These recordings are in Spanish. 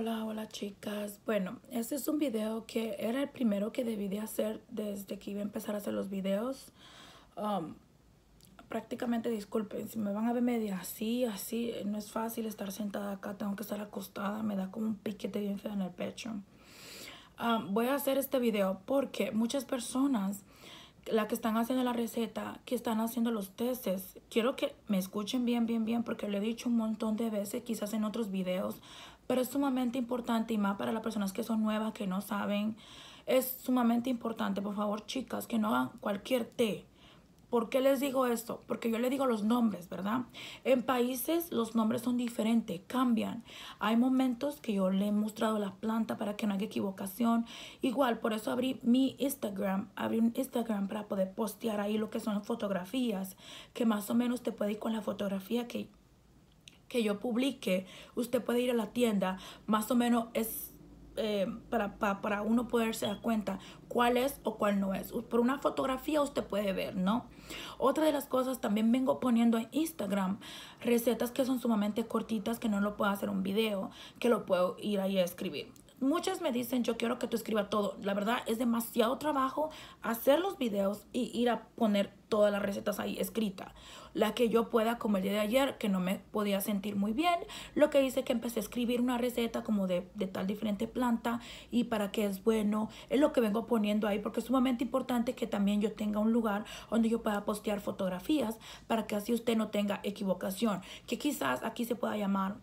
Hola, hola chicas. Bueno, este es un video que era el primero que debí de hacer desde que iba a empezar a hacer los videos. Um, prácticamente disculpen, si me van a ver media así, así, no es fácil estar sentada acá, tengo que estar acostada, me da como un piquete bien feo en el pecho. Um, voy a hacer este video porque muchas personas, las que están haciendo la receta, que están haciendo los testes, quiero que me escuchen bien, bien, bien, porque lo he dicho un montón de veces, quizás en otros videos, pero es sumamente importante y más para las personas que son nuevas, que no saben, es sumamente importante, por favor, chicas, que no hagan cualquier té. ¿Por qué les digo esto? Porque yo les digo los nombres, ¿verdad? En países los nombres son diferentes, cambian. Hay momentos que yo le he mostrado la planta para que no haya equivocación. Igual, por eso abrí mi Instagram. Abrí un Instagram para poder postear ahí lo que son fotografías, que más o menos te puede ir con la fotografía que que yo publique, usted puede ir a la tienda, más o menos es eh, para, para, para, uno poderse dar cuenta cuál es o cuál no es. Por una fotografía usted puede ver, ¿no? Otra de las cosas, también vengo poniendo en Instagram recetas que son sumamente cortitas, que no lo puedo hacer un video, que lo puedo ir ahí a escribir. Muchas me dicen, yo quiero que tú escribas todo. La verdad, es demasiado trabajo hacer los videos y ir a poner todas las recetas ahí escritas. La que yo pueda, como el día de ayer, que no me podía sentir muy bien, lo que hice que empecé a escribir una receta como de, de tal diferente planta y para qué es bueno. Es lo que vengo poniendo ahí porque es sumamente importante que también yo tenga un lugar donde yo pueda postear fotografías para que así usted no tenga equivocación. Que quizás aquí se pueda llamar...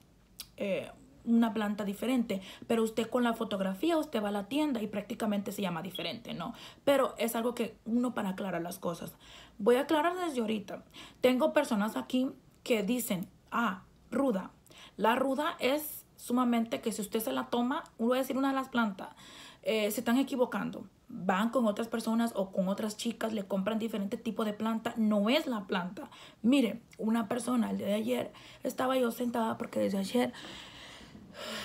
Eh, una planta diferente, pero usted con la fotografía, usted va a la tienda y prácticamente se llama diferente, ¿no? Pero es algo que uno para aclarar las cosas. Voy a aclarar desde ahorita. Tengo personas aquí que dicen, ah, ruda. La ruda es sumamente que si usted se la toma, va a decir una de las plantas, eh, se están equivocando van con otras personas o con otras chicas, le compran diferente tipo de planta, no es la planta. Mire, una persona el día de ayer, estaba yo sentada porque desde ayer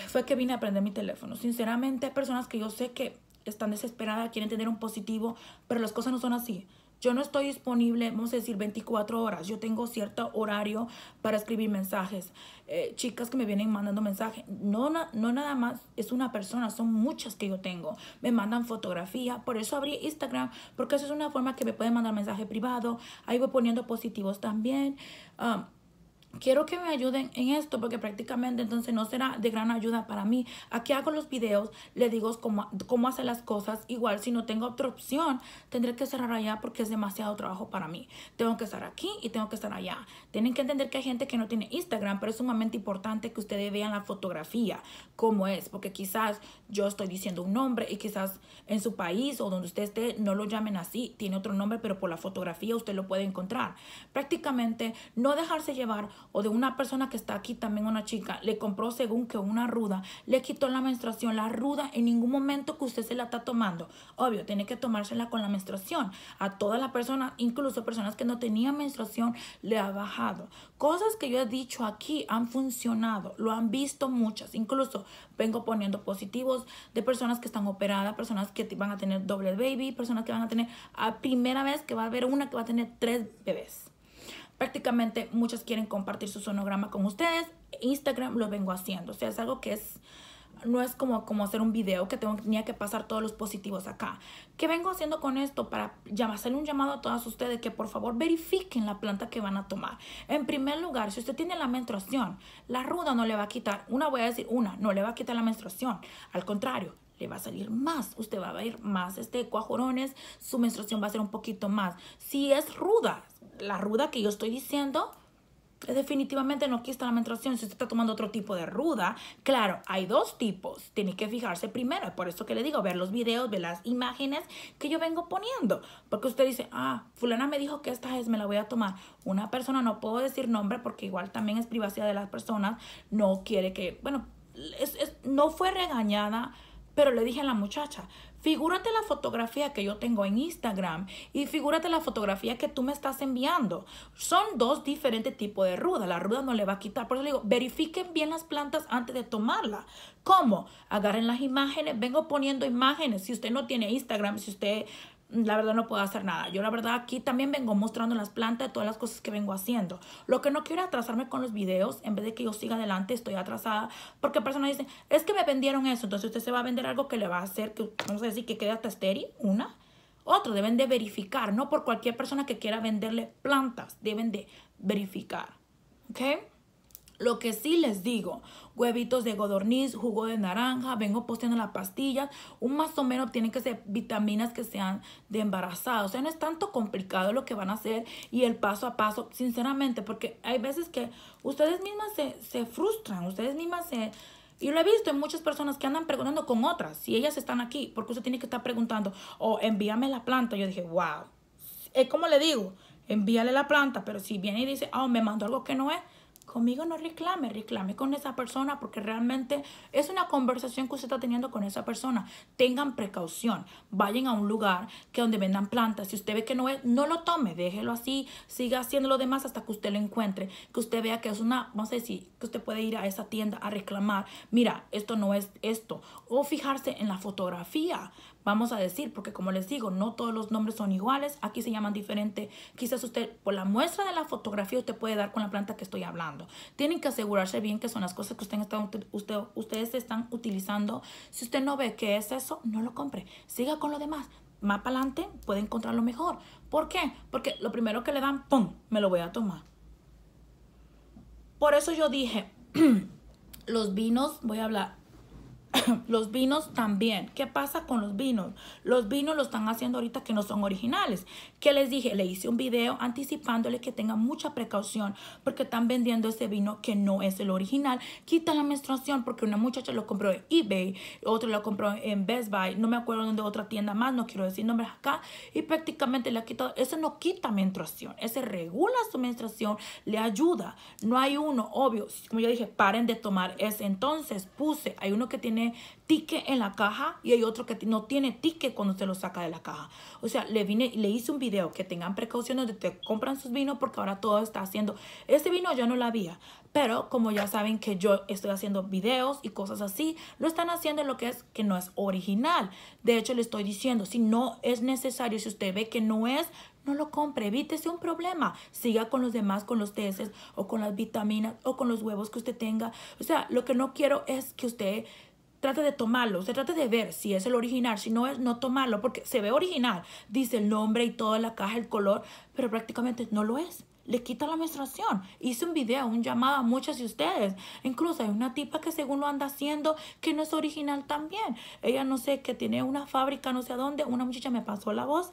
fue que vine a aprender mi teléfono. Sinceramente, hay personas que yo sé que están desesperadas, quieren tener un positivo, pero las cosas no son así. Yo no estoy disponible, vamos a decir, 24 horas. Yo tengo cierto horario para escribir mensajes. Eh, chicas que me vienen mandando mensajes. No, no, nada más es una persona, son muchas que yo tengo. Me mandan fotografía. Por eso abrí Instagram, porque eso es una forma que me pueden mandar mensaje privado. Ahí voy poniendo positivos también. ah quiero que me ayuden en esto porque prácticamente entonces no será de gran ayuda para mí. Aquí hago los videos, le digo cómo, cómo hacer las cosas. Igual si no tengo otra opción, tendré que cerrar allá porque es demasiado trabajo para mí. Tengo que estar aquí y tengo que estar allá. Tienen que entender que hay gente que no tiene Instagram, pero es sumamente importante que ustedes vean la fotografía, cómo es, porque quizás yo estoy diciendo un nombre y quizás en su país o donde usted esté no lo llamen así, tiene otro nombre, pero por la fotografía usted lo puede encontrar. Prácticamente no dejarse llevar o de una persona que está aquí, también una chica, le compró según que una ruda, le quitó la menstruación. La ruda en ningún momento que usted se la está tomando. Obvio, tiene que tomársela con la menstruación. A todas las personas, incluso personas que no tenían menstruación, le ha bajado. Cosas que yo he dicho aquí han funcionado, lo han visto muchas. Incluso vengo poniendo positivos de personas que están operadas, personas que van a tener doble baby, personas que van a tener, a primera vez que va a haber una que va a tener tres bebés prácticamente muchas quieren compartir su sonograma con ustedes. Instagram lo vengo haciendo, o sea, es algo que es no es como, como hacer un video que tengo, tenía que pasar todos los positivos acá. ¿Qué vengo haciendo con esto? Para hacerle un llamado a todas ustedes que por favor verifiquen la planta que van a tomar. En primer lugar, si usted tiene la menstruación, la ruda no le va a quitar, una voy a decir una, no le va a quitar la menstruación. Al contrario, le va a salir más, usted va a ver más este cuajorones, su menstruación va a ser un poquito más. Si es ruda, la ruda que yo estoy diciendo definitivamente no quita la menstruación si usted está tomando otro tipo de ruda. Claro, hay dos tipos. Tiene que fijarse primero. Por eso que le digo, ver los videos, ver las imágenes que yo vengo poniendo. Porque usted dice, ah, fulana me dijo que esta es, me la voy a tomar. Una persona, no puedo decir nombre porque igual también es privacidad de las personas. No quiere que, bueno, no fue regañada pero le dije a la muchacha, figúrate la fotografía que yo tengo en Instagram y figúrate la fotografía que tú me estás enviando. Son dos diferentes tipos de rudas. La ruda no le va a quitar. Por eso le digo, verifiquen bien las plantas antes de tomarla. ¿Cómo? Agarren las imágenes. Vengo poniendo imágenes. Si usted no tiene Instagram, si usted la verdad no puedo hacer nada. Yo la verdad aquí también vengo mostrando las plantas todas las cosas que vengo haciendo. Lo que no quiero atrasarme con los videos, en vez de que yo siga adelante, estoy atrasada. Porque personas dicen, es que me vendieron eso. Entonces usted se va a vender algo que le va a hacer, que vamos decir que quede hasta una. Otro, deben de verificar, no por cualquier persona que quiera venderle plantas, deben de verificar. ¿Ok? Lo que sí les digo, huevitos de godorniz, jugo de naranja, vengo posteando las pastillas, un más o menos tienen que ser vitaminas que sean de embarazada. O sea, no es tanto complicado lo que van a hacer y el paso a paso, sinceramente, porque hay veces que ustedes mismas se, frustran, ustedes mismas se... Yo lo he visto en muchas personas que andan preguntando con otras, si ellas están aquí, porque usted tiene que estar preguntando, o envíame la planta. Yo dije, wow, es como le digo, envíale la planta, pero si viene y dice, oh, me mandó algo que no es, Conmigo no reclame, reclame con esa persona porque realmente es una conversación que usted está teniendo con esa persona. Tengan precaución, vayan a un lugar que donde vendan plantas. Si usted ve que no es, no lo tome, déjelo así, siga haciendo lo demás hasta que usted lo encuentre, que usted vea que es una, no sé si que usted puede ir a esa tienda a reclamar, mira, esto no es esto. O fijarse en la fotografía, vamos a decir, porque como les digo, no todos los nombres son iguales, aquí se llaman diferente. Quizás usted, por la muestra de la fotografía, usted puede dar con la planta que estoy hablando. Tienen que asegurarse bien que son las cosas que usted usted, ustedes están utilizando. Si usted no ve que es eso, no lo compre. Siga con lo demás. Más para adelante puede encontrar lo mejor. ¿Por qué? Porque lo primero que le dan, ¡pum! Me lo voy a tomar. Por eso yo dije, los vinos, voy a hablar, Los vinos también. ¿Qué pasa con los vinos? Los vinos lo están haciendo ahorita que no son originales. ¿Qué les dije? Le hice un video anticipándole que tenga mucha precaución porque están vendiendo ese vino que no es el original. Quita la menstruación porque una muchacha lo compró en eBay, otro lo compró en Best Buy, no me acuerdo dónde otra tienda más, no quiero decir nombres acá, y prácticamente le ha quitado. Ese no quita menstruación, ese regula su menstruación, le ayuda. No hay uno, obvio, como yo dije, paren de tomar ese. Entonces puse, hay uno que tiene tique en la caja y hay otro que no tiene tique cuando se lo saca de la caja. O sea, le vine le hice un video que tengan precauciones de te compran sus vinos porque ahora todo está haciendo. Este vino yo no lo había, pero como ya saben que yo estoy haciendo videos y cosas así, lo están haciendo lo que es que no es original. De hecho, le estoy diciendo, si no es necesario, si usted ve que no es, no lo compre, evítese un problema. Siga con los demás, con los teces, o con las vitaminas o con los huevos que usted tenga. O sea, lo que no quiero es que usted trate de tomarlo, se trate de ver si es el original, si no es, no tomarlo, porque se ve original, dice el nombre y toda la caja, el color, pero prácticamente no lo es. Le quita la menstruación. Hice un video, un llamado a muchas de ustedes. Incluso hay una tipa que según lo anda haciendo, que no es original también. Ella no sé, que tiene una fábrica, no sé a dónde. Una muchacha me pasó la voz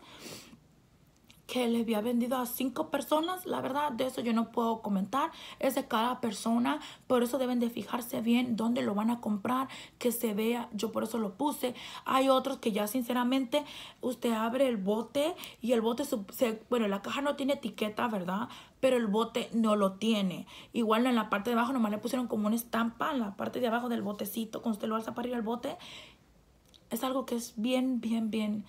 que le había vendido a cinco personas. La verdad, de eso yo no puedo comentar. Es de cada persona. Por eso deben de fijarse bien dónde lo van a comprar, que se vea. Yo por eso lo puse. Hay otros que ya sinceramente usted abre el bote y el bote, se, bueno, la caja no tiene etiqueta, ¿verdad? Pero el bote no lo tiene. Igual en la parte de abajo nomás le pusieron como una estampa en la parte de abajo del botecito. Cuando usted lo alza para ir el bote, es algo que es bien, bien, bien.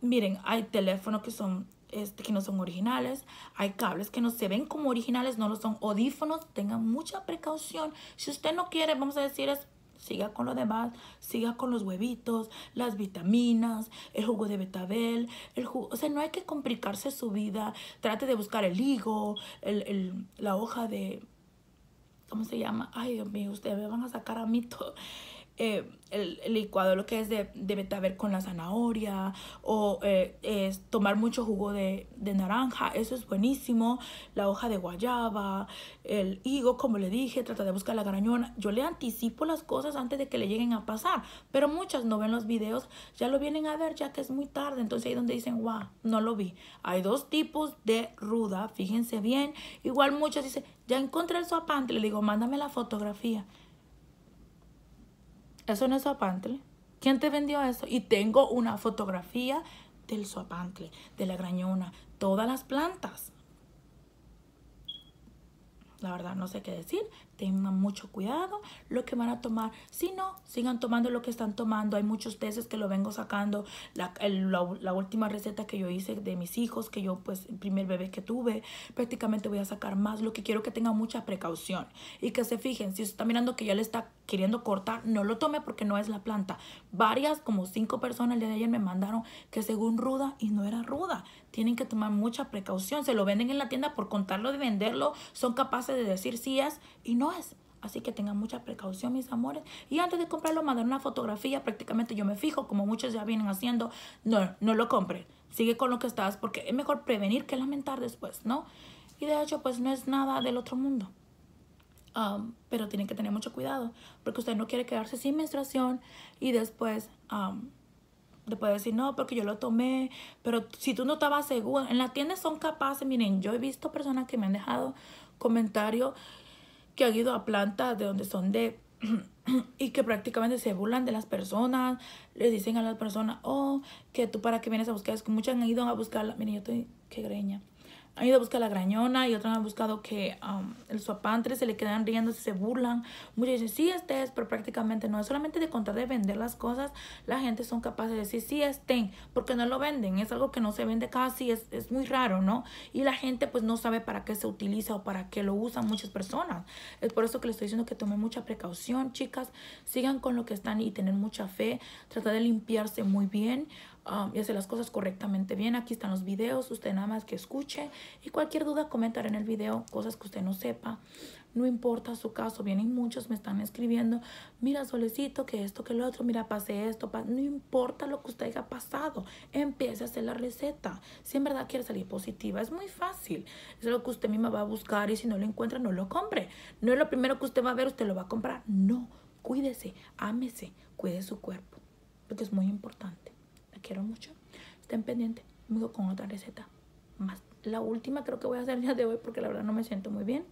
Miren, hay teléfonos que son este, que no son originales, hay cables que no se ven como originales, no lo son, audífonos, tengan mucha precaución. Si usted no quiere, vamos a decir, es, siga con lo demás, siga con los huevitos, las vitaminas, el jugo de betabel, el jugo, o sea, no hay que complicarse su vida, trate de buscar el higo, la hoja de, ¿cómo se llama? Ay, Dios mío, ustedes me van a sacar a mí todo. Eh, el, licuado lo que es de, de con la zanahoria o eh, es tomar mucho jugo de, naranja, eso es buenísimo, la hoja de guayaba, el higo, como le dije, trata de buscar la garañona. Yo le anticipo las cosas antes de que le lleguen a pasar, pero muchas no ven los videos, ya lo vienen a ver ya que es muy tarde, entonces ahí donde dicen, guau no lo vi. Hay dos tipos de ruda, fíjense bien, igual muchas dicen, ya encontré el suapante, le digo, mándame la fotografía. Eso no es Soapantle. ¿Quién te vendió eso? Y tengo una fotografía del Soapantle, de la grañona, todas las plantas la verdad no sé qué decir, tengan mucho cuidado lo que van a tomar, si no, sigan tomando lo que están tomando, hay muchos veces que lo vengo sacando, la, última receta que yo hice de mis hijos, que yo pues el primer bebé que tuve, prácticamente voy a sacar más, lo que quiero que tengan mucha precaución y que se fijen, si está mirando que ya le está queriendo cortar, no lo tome porque no es la planta, varias como cinco personas de ayer me mandaron que según ruda y no era ruda, tienen que tomar mucha precaución. Se lo venden en la tienda por contarlo de venderlo. Son capaces de decir sí es y no es. Así que tengan mucha precaución, mis amores. Y antes de comprarlo, mandar una fotografía. Prácticamente yo me fijo, como muchos ya vienen haciendo. No, no lo compre Sigue con lo que estás, porque es mejor prevenir que lamentar después, ¿no? Y de hecho, pues no es nada del otro mundo. Um, pero tienen que tener mucho cuidado, porque usted no quiere quedarse sin menstruación y después um, te puede decir, no, porque yo lo tomé, pero si tú no estabas seguro, en las tiendas son capaces, miren, yo he visto personas que me han dejado comentarios que han ido a plantas de donde son de y que prácticamente se burlan de las personas, les dicen a las personas, oh, que tú para qué vienes a buscar, es que muchas han ido a buscarla, miren, yo estoy, que greña han ido a buscar la grañona y otros han buscado que um, el suapantre se le quedan riendo, se burlan. Muchos dicen, sí, este es, pero prácticamente no. Es solamente de contar de vender las cosas. La gente son capaces de decir, sí, estén, porque no lo venden. Es algo que no se vende casi, es, es muy raro, ¿no? Y la gente pues no sabe para qué se utiliza o para qué lo usan muchas personas. Es por eso que les estoy diciendo que tomen mucha precaución, chicas. Sigan con lo que están y tener mucha fe. Trata de limpiarse muy bien um, y hacer las cosas correctamente bien. Aquí están los videos, usted nada más que escuche y cualquier duda comentaré en el video, cosas que usted no sepa. No importa su caso, vienen muchos, me están escribiendo, mira solicito que esto, que lo otro, mira pasé esto, no importa lo que usted haya pasado, empiece a hacer la receta. Si en verdad quiere salir positiva, es muy fácil. Es lo que usted misma va a buscar y si no lo encuentra, no lo compre. No es lo primero que usted va a ver, usted lo va a comprar. No, cuídese, ámese, cuide su cuerpo, porque es muy importante. La quiero mucho. Estén pendientes, luego con otra receta más la última creo que voy a hacer ya de hoy porque la verdad no me siento muy bien.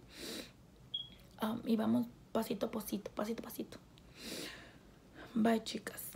y vamos pasito a pasito, pasito a pasito. Bye chicas.